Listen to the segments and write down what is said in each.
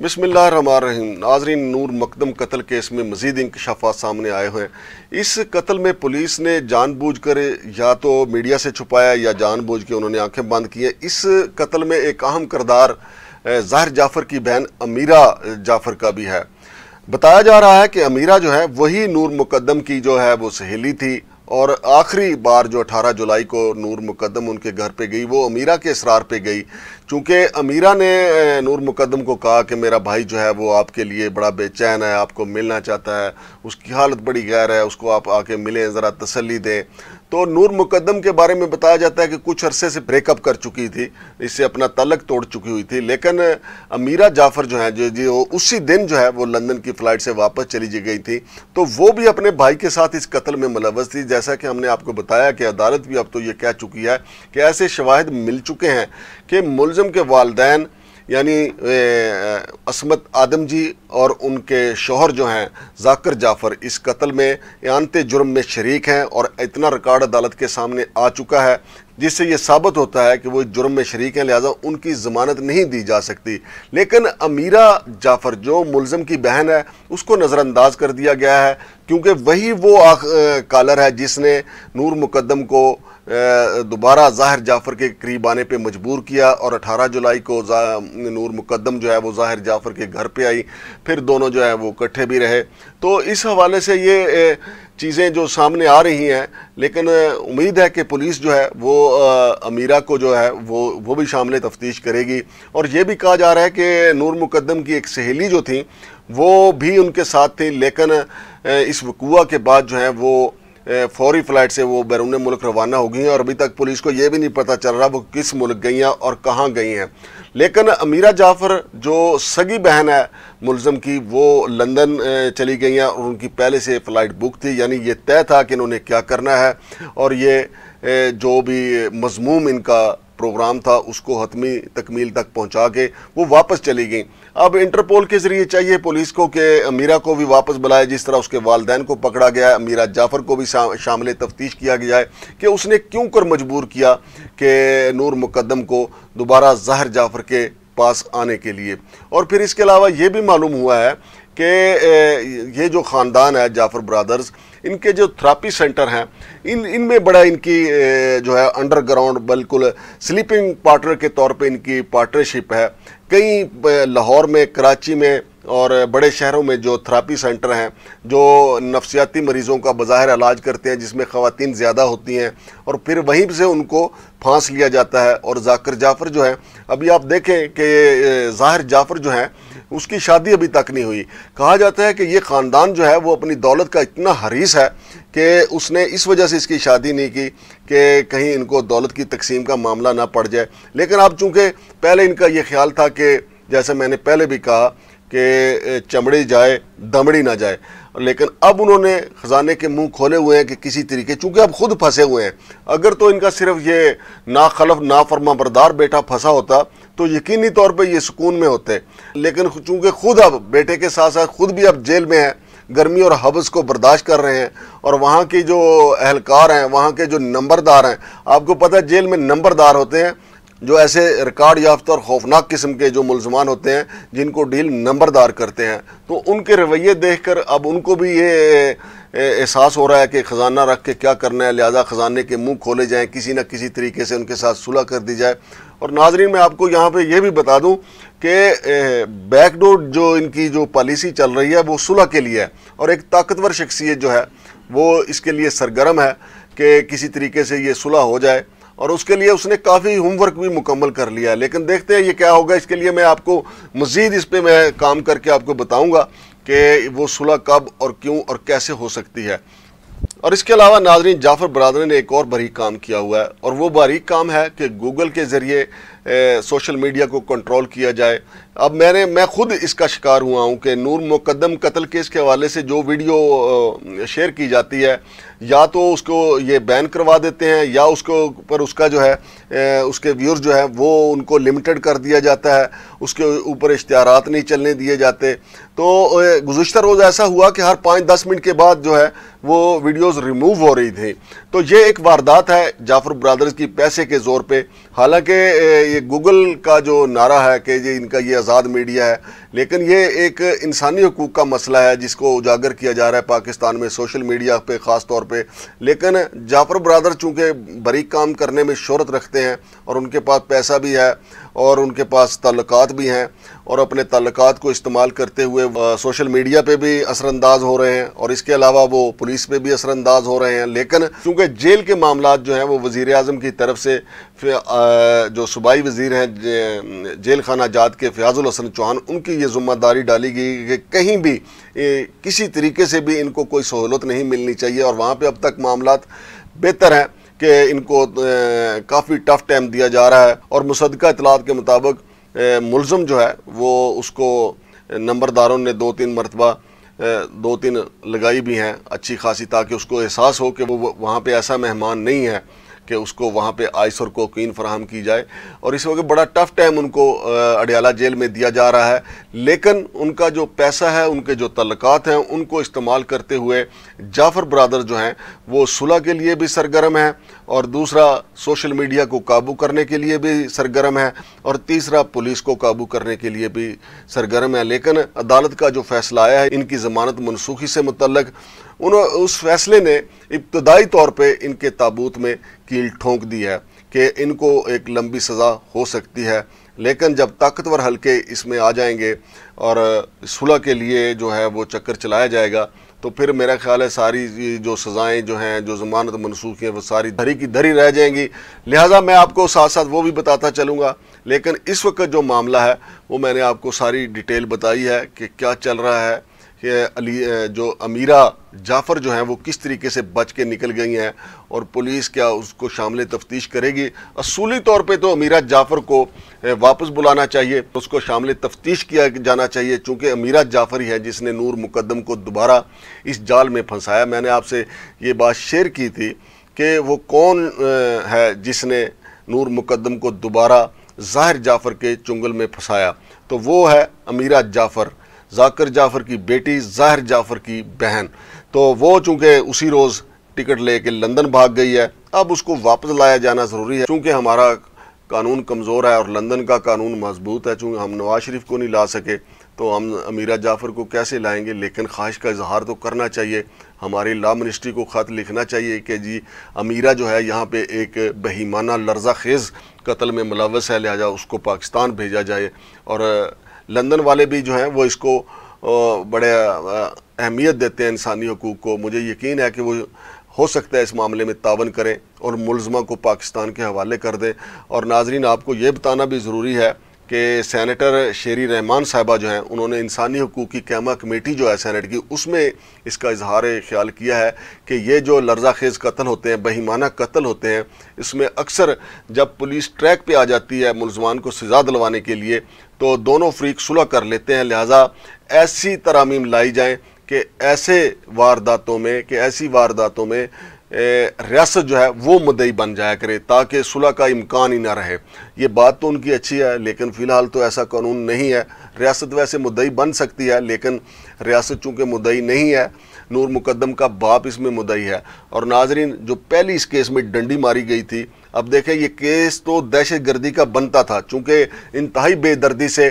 रही नाजरीन नूर मकदम कत्ल केस में मजीद इंकशाफा सामने आए हुए हैं इस कत्ल में पुलिस ने जानबूझ कर या तो मीडिया से छुपाया या जानबूझ के उन्होंने आंखें बंद की हैं इस कत्ल में एक अहम करदार जाहिर जाफ़र की बहन अमीरा जाफ़र का भी है बताया जा रहा है कि अमीरा जो है वही नूर मुकदम की जो है वो सहेली थी और आखिरी बार जो 18 जुलाई को नूर मुकदम उनके घर पे गई वो अमीरा के इसरार पे गई चूँकि अमीरा ने नूर मुकदम को कहा कि मेरा भाई जो है वो आपके लिए बड़ा बेचैन है आपको मिलना चाहता है उसकी हालत बड़ी गैर है उसको आप आके मिलें ज़रा तसली दें तो नूर मुकदम के बारे में बताया जाता है कि कुछ अरसे से ब्रेकअप कर चुकी थी इससे अपना तलक तोड़ चुकी हुई थी लेकिन अमीरा जाफर जो है जो वो उसी दिन जो है वो लंदन की फ़्लाइट से वापस चली जी गई थी तो वो भी अपने भाई के साथ इस कत्ल में मुलवस थी जैसा कि हमने आपको बताया कि अदालत भी अब तो ये कह चुकी है कि ऐसे शवाहद मिल चुके हैं कि मुलम के वालदेन यानी असमत आदम जी और उनके शोहर जो हैं जाकर जाफ़र इस कत्ल में एनते जुर्म में शरीक हैं और इतना रिकॉर्ड अदालत के सामने आ चुका है जिससे ये साबित होता है कि वो जुर्म में शरीक हैं लिहाजा उनकी ज़मानत नहीं दी जा सकती लेकिन अमीरा जाफ़र जो मुलम की बहन है उसको नज़रअंदाज कर दिया गया है क्योंकि वही वो आख कालर है जिसने नूर मुकदम को दोबारा ज़ाहिर जाफ़र के करीब आने पर मजबूर किया और अठारह जुलाई को नूर मुकदम जो है वो ज़ाहिर जाफ़र के घर पर आई फिर दोनों जो है वो इकट्ठे भी रहे तो इस हवाले से ये चीज़ें जो सामने आ रही हैं लेकिन उम्मीद है कि पुलिस जो है वो अमीरा को जो है वो वो भी शामिल तफ्तीश करेगी और ये भी कहा जा रहा है कि नूर मुकदम की एक सहेली जो थी वो भी उनके साथ थी लेकिन इस वकूआ के बाद जो है वो फौरी फ़्लाइट से वो बैरून मुल्क रवाना हो गई हैं और अभी तक पुलिस को ये भी नहीं पता चल रहा वो किस मुल्क गई हैं और कहाँ गई हैं लेकिन अमीरा जाफ़र जो सगी बहन है मुलम की वो लंदन चली गई हैं और उनकी पहले से फ़्लाइट बुक थी यानी ये तय था कि इन्होंने क्या करना है और ये जो भी मजमूम इनका प्रोग्राम था उसको हतमी तकमील तक पहुंचा के वो वापस चली गई अब इंटरपोल के ज़रिए चाहिए पुलिस को कि अमीरा को भी वापस बुलाया जिस तरह उसके वालदेन को पकड़ा गया मीरा जाफ़र को भी शामिल तफ्तीश किया गया है कि उसने क्यों कर मजबूर किया कि नूर मुकदम को दोबारा जहर जाफ़र के पास आने के लिए और फिर इसके अलावा ये भी मालूम हुआ है कि ये जो ख़ानदान है जाफ़र ब्रदर्स इनके जो थ्रापी सेंटर हैं इन इनमें बड़ा इनकी जो है अंडरग्राउंड बिल्कुल स्लीपिंग पार्टनर के तौर पे इनकी पार्टनरशिप है कई लाहौर में कराची में और बड़े शहरों में जो थेरापी सेंटर हैं जो नफसियाती मरीज़ों का बाहर इलाज करते हैं जिसमें ख़वातीन ज़्यादा होती हैं और फिर वहीं से उनको फांस लिया जाता है और जाकर जाफ़र जो है अभी आप देखें कि जाहिर जाफ़र जो हैं उसकी शादी अभी तक नहीं हुई कहा जाता है कि ये ख़ानदान जो है वो अपनी दौलत का इतना हरीस है कि उसने इस वजह से इसकी शादी नहीं की कि कहीं इनको दौलत की तकसीम का मामला ना पड़ जाए लेकिन अब चूँकि पहले इनका ये ख्याल था कि जैसे मैंने पहले भी कहा कि चमड़ी जाए दमड़ी ना जाए लेकिन अब उन्होंने ख़जाने के मुंह खोले हुए हैं कि किसी तरीके चूंकि अब खुद फंसे हुए हैं अगर तो इनका सिर्फ ये ना खलफ ना फरमा बरदार बेटा फंसा होता तो यकीनी तौर पे ये सुकून में होते लेकिन चूंकि खुद अब बेटे के साथ साथ खुद भी अब जेल में हैं गर्मी और हबस को बर्दाश्त कर रहे हैं और वहाँ के जो अहलकार हैं वहाँ के जो नंबरदार हैं आपको पता है जेल में नंबरदार होते हैं जो ऐसे रिकॉर्ड याफ्त और खौफनाक किस्म के जो मुलजमान होते हैं जिनको डील नंबरदार करते हैं तो उनके रवैये देख कर अब उनको भी ये एहसास हो रहा है कि ख़जाना रख के क्या करना है लिहाजा ख़जाने के मुंह खोले जाएं किसी न किसी तरीके से उनके साथ सुलह कर दी जाए और नाजरीन मैं आपको यहाँ पे यह भी बता दूँ कि बैकडोर जो इनकी जो पॉलिसी चल रही है वो सुलह के लिए है और एक ताकतवर शख्सियत जो है वो इसके लिए सरगर्म है कि किसी तरीके से ये सुलह हो जाए और उसके लिए उसने काफ़ी होमवर्क भी मुकम्मल कर लिया है लेकिन देखते हैं ये क्या होगा इसके लिए मैं आपको मज़ीद इस पर मैं काम करके आपको बताऊँगा कि वो सुलह कब और क्यों और कैसे हो सकती है और इसके अलावा नाजरीन जाफ़र बरदरी ने एक और बारीक काम किया हुआ है और वो बारीक काम है कि गूगल के ज़रिए सोशल मीडिया को कंट्रोल किया जाए अब मैंने मैं ख़ुद इसका शिकार हुआ हूँ कि नूर मुकदम कत्ल केस के हवाले से जो वीडियो शेयर की जाती है या तो उसको ये बैन करवा देते हैं या उसको पर उसका जो है उसके व्यूर्स जो है वो उनको लिमिटेड कर दिया जाता है उसके ऊपर इश्तहार नहीं चलने दिए जाते तो गुज्तर रोज़ ऐसा हुआ कि हर पाँच दस मिनट के बाद जो है वो वीडियोज़ रिमूव हो रही थी तो ये एक वारदात है जाफ़र ब्रदर्स की पैसे के ज़ोर पर हालांकि ये गूगल का जो नारा है कि ये इनका ये आज़ाद मीडिया है लेकिन ये एक इंसानी हकूक़ का मसला है जिसको उजागर किया जा रहा है पाकिस्तान में सोशल मीडिया पे ख़ास तौर पे लेकिन जाफ़र बरदर चूंकि बरीक काम करने में शहरत रखते हैं और उनके पास पैसा भी है और उनके पास तल्लक़ात भी हैं और अपने तल्लक को इस्तेमाल करते हुए सोशल मीडिया पे भी असरानंदाज हो रहे हैं और इसके अलावा वो पुलिस पे भी असरानंदाज हो रहे हैं लेकिन चूँकि जेल के मामला जो हैं वो वज़ी अजम की तरफ से जो सूबाई वज़ी हैं जेल खाना जात के फ़याज़ुल हसन चौहान उनकी ये ज़िम्मेदारी डाली गई कि कहीं भी किसी तरीके से भी इनको कोई सहूलत नहीं मिलनी चाहिए और वहाँ पर अब तक मामला बेहतर हैं कि इनको काफ़ी टफ टाइम दिया जा रहा है और मुसदका इतलात के मुताबिक मुलम जो है वो उसको नंबरदारों ने दो तीन मरतबा दो तीन लगाई भी हैं अच्छी खासी ताकि उसको एहसास हो कि वो वहाँ पर ऐसा मेहमान नहीं है कि उसको वहाँ पे आइस और कोकीन फ्राहम की जाए और इस वक्त बड़ा टफ टाइम उनको अडियाला जेल में दिया जा रहा है लेकिन उनका जो पैसा है उनके जो तलक़ात हैं उनको इस्तेमाल करते हुए जाफ़र ब्रादर जो हैं वो सुलह के लिए भी सरगर्म हैं और दूसरा सोशल मीडिया को काबू करने के लिए भी सरगर्म है और तीसरा पुलिस को काबू करने के लिए भी सरगर्म है लेकिन अदालत का जो फैसला आया है इनकी ज़मानत मनसूखी से मुतलक उन उस फैसले ने इब्तदाई तौर पर इनके ताबूत में कील ठोंक दी है कि इनको एक लंबी सज़ा हो सकती है लेकिन जब ताकतवर हलके इसमें आ जाएंगे और सुलह के लिए जो है वो चक्कर चलाया जाएगा तो फिर मेरा ख्याल है सारी जो सज़ाएँ जो हैं जो ज़मानत मनसूख हैं वो सारी धरी की धरी रह जाएंगी लिहाजा मैं आपको साथ साथ वो भी बताता चलूँगा लेकिन इस वक्त जो मामला है वो मैंने आपको सारी डिटेल बताई है कि क्या चल रहा है कि अली जो अमीरा जाफ़र जो हैं वो किस तरीके से बच के निकल गई हैं और पुलिस क्या उसको शामिल तफ्तीश करेगी असूली तौर पे तो अमीरा जाफ़र को वापस बुलाना चाहिए उसको शामिल तफ्तीश किया जाना चाहिए चूँकि अमीरा जाफ़र ही है जिसने नूर मुकदम को दोबारा इस जाल में फंसाया मैंने आपसे ये बात शेयर की थी कि वो कौन है जिसने नूर मुकदम को दोबारा ज़ाहिर जाफ़र के चुंगल में फंसाया तो वो है अमीरा जाफ़र जाकर जाफ़र की बेटी ज़ाहिर जाफ़र की बहन तो वो चूँकि उसी रोज़ टिकट लेके लंदन भाग गई है अब उसको वापस लाया जाना ज़रूरी है चूँकि हमारा कानून कमज़ोर है और लंदन का कानून मजबूत है चूँकि हम नवाज शरीफ को नहीं ला सके तो हम अमीरा जाफ़र को कैसे लाएंगे लेकिन ख्वाहिश का इजहार तो करना चाहिए हमारी ला मिनिस्ट्री को ख़त लिखना चाहिए कि जी अमीरा जो है यहाँ पे एक बहीमाना लर्जा खेज़ कत्ल में मुलवस है लिहाजा उसको पाकिस्तान भेजा जाए और लंदन वाले भी जो हैं वो इसको बड़े अहमियत देते हैं इंसानी हकूक़ को मुझे यकीन है कि वो हो सकता है इस मामले में तावन करें और मुलजमा को पाकिस्तान के हवाले कर दें और नाजरीन आपको ये बताना भी ज़रूरी है कि सैनटर शेरी रहमान साहबा जो हैं उन्होंने इंसानी हकूक़ की कैमा कमेटी जो है सैनट की उसमें इसका इजहार ख्याल किया है कि ये जो लर्जा खेज़ कत्ल होते हैं बहीमाना कत्ल होते हैं इसमें अक्सर जब पुलिस ट्रैक पे आ जाती है मुलजमान को सज़ा दिलवाने के लिए तो दोनों फ्रीक सुलह कर लेते हैं लिहाजा ऐसी तरामीम लाई जाएँ कि ऐसे वारदातों में कि ऐसी वारदातों में रियासत जो है वो मदई बन जाया करे ताकि सुलह का इम्कान ही ना रहे ये बात तो उनकी अच्छी है लेकिन फ़िलहाल तो ऐसा कानून नहीं है रियासत वैसे मुद्दई बन सकती है लेकिन रियासत चूँकि मुदई नहीं है नूर मुकदम का बाप इसमें मुदई है और नाजरीन जो पहली इस केस में डंडी मारी गई थी अब देखें ये केस तो दहशत गर्दी का बनता था चूँकि इंतहाई बेदर्दी से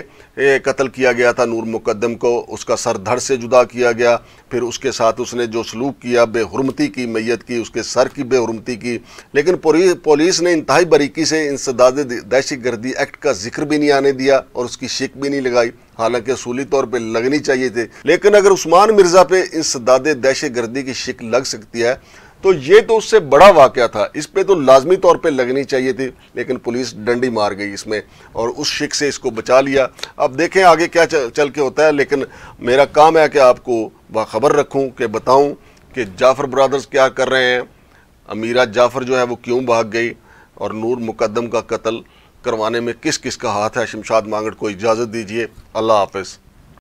कत्ल किया गया था नूर मुकदम को उसका सर धड़ से जुदा किया गया फिर उसके साथ उसने जो सलूक किया बेहरमती की मैत की उसके सर की बेहरमती की लेकिन पुलिस ने इंतहाई बारीकी से इंसदाद दहशत गर्दी एक्ट का जिक्र भी नहीं आने दिया और उसकी शिक भी नहीं लगाई हालांकि असूली तौर पर लगनी चाहिए थी लेकिन अगर उस्मान मिर्ज़ा पे इंसदाद दहशत गर्दी की शिक लग सकती है तो ये तो उससे बड़ा वाक़ था इस पर तो लाजमी तौर पर लगनी चाहिए थी लेकिन पुलिस डंडी मार गई इसमें और उस शिक से इसको बचा लिया अब देखें आगे क्या चल के होता है लेकिन मेरा काम है कि आपको बाखबर रखूँ कि बताऊँ कि जाफ़र ब्रदर्स क्या कर रहे हैं अमीरा जाफ़र जो है वो क्यों भाग गई और नूर मुकदम का कत्ल करवाने में किस किस का हाथ है शमशाद मांगड़ को इजाज़त दीजिए अल्लाह हाफिज़